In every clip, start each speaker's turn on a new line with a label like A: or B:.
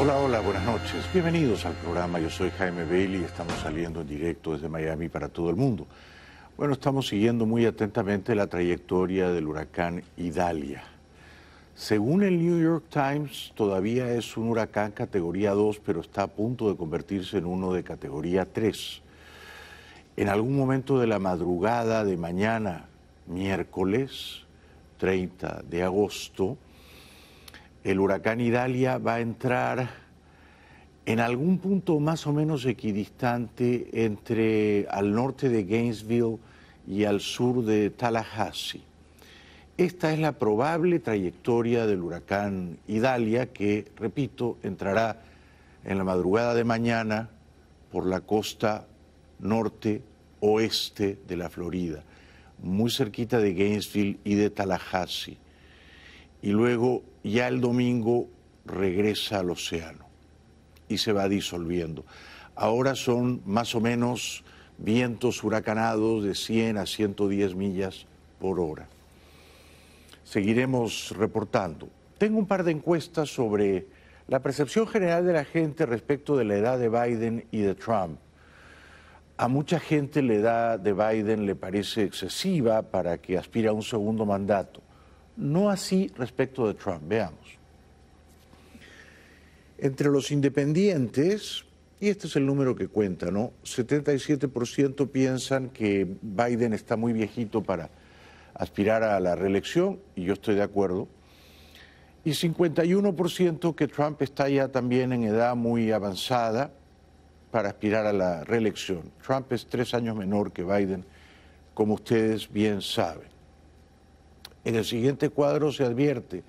A: Hola, hola, buenas noches. Bienvenidos al programa. Yo soy Jaime Bailey y estamos saliendo en directo desde Miami para todo el mundo. Bueno, estamos siguiendo muy atentamente la trayectoria del huracán Idalia. Según el New York Times, todavía es un huracán categoría 2, pero está a punto de convertirse en uno de categoría 3. En algún momento de la madrugada de mañana, miércoles, 30 de agosto, el huracán Idalia va a entrar en algún punto más o menos equidistante entre al norte de Gainesville y al sur de Tallahassee. Esta es la probable trayectoria del huracán Idalia que, repito, entrará en la madrugada de mañana por la costa norte oeste de la Florida muy cerquita de Gainesville y de Tallahassee. Y luego ya el domingo regresa al océano y se va disolviendo. Ahora son más o menos vientos huracanados de 100 a 110 millas por hora. Seguiremos reportando. Tengo un par de encuestas sobre la percepción general de la gente respecto de la edad de Biden y de Trump. A mucha gente le da de Biden, le parece excesiva para que aspire a un segundo mandato. No así respecto de Trump, veamos. Entre los independientes, y este es el número que cuenta, ¿no? 77% piensan que Biden está muy viejito para aspirar a la reelección, y yo estoy de acuerdo. Y 51% que Trump está ya también en edad muy avanzada para aspirar a la reelección. Trump es tres años menor que Biden, como ustedes bien saben. En el siguiente cuadro se advierte,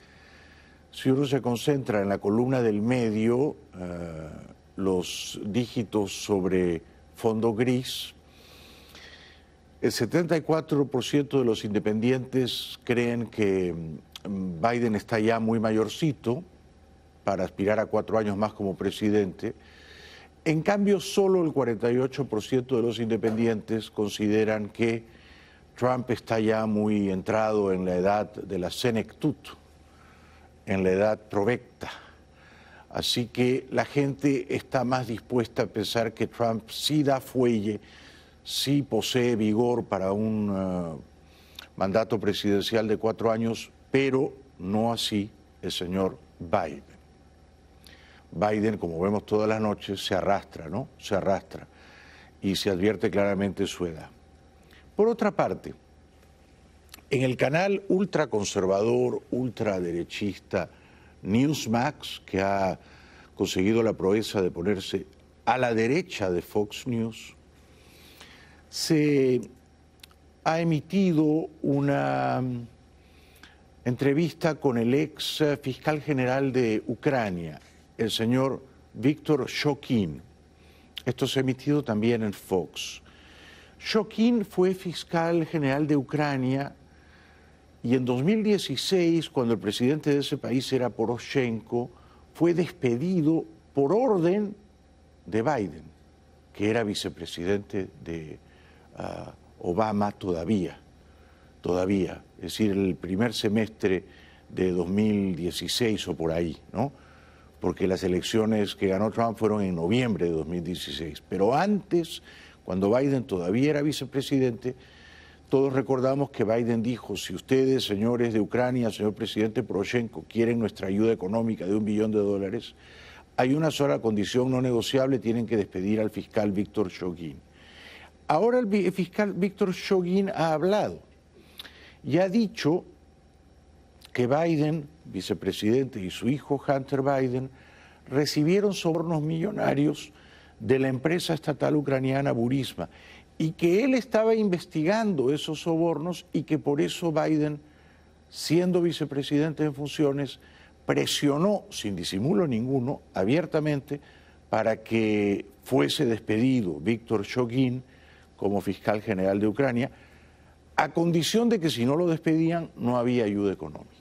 A: si uno se concentra en la columna del medio, eh, los dígitos sobre fondo gris, el 74% de los independientes creen que mm, Biden está ya muy mayorcito para aspirar a cuatro años más como presidente. En cambio, solo el 48% de los independientes consideran que Trump está ya muy entrado en la edad de la senectud, en la edad provecta. Así que la gente está más dispuesta a pensar que Trump sí da fuelle, sí posee vigor para un eh, mandato presidencial de cuatro años, pero no así el señor Biden. Biden, como vemos todas las noches, se arrastra, ¿no? Se arrastra y se advierte claramente su edad. Por otra parte, en el canal ultraconservador, ultraderechista Newsmax, que ha conseguido la proeza de ponerse a la derecha de Fox News, se ha emitido una entrevista con el ex fiscal general de Ucrania, el señor Víctor Shokin. Esto se ha emitido también en Fox. Shokin fue fiscal general de Ucrania y en 2016, cuando el presidente de ese país era Poroshenko, fue despedido por orden de Biden, que era vicepresidente de ah, Obama todavía, todavía, es decir, el primer semestre de 2016 o por ahí, ¿no? porque las elecciones que ganó Trump fueron en noviembre de 2016. Pero antes, cuando Biden todavía era vicepresidente, todos recordamos que Biden dijo, si ustedes, señores de Ucrania, señor presidente Poroshenko, quieren nuestra ayuda económica de un billón de dólares, hay una sola condición no negociable, tienen que despedir al fiscal Víctor Shogin. Ahora el fiscal Víctor Shogin ha hablado y ha dicho que Biden vicepresidente, y su hijo Hunter Biden recibieron sobornos millonarios de la empresa estatal ucraniana Burisma y que él estaba investigando esos sobornos y que por eso Biden, siendo vicepresidente en funciones, presionó sin disimulo ninguno, abiertamente, para que fuese despedido Víctor Shogin como fiscal general de Ucrania, a condición de que si no lo despedían no había ayuda económica.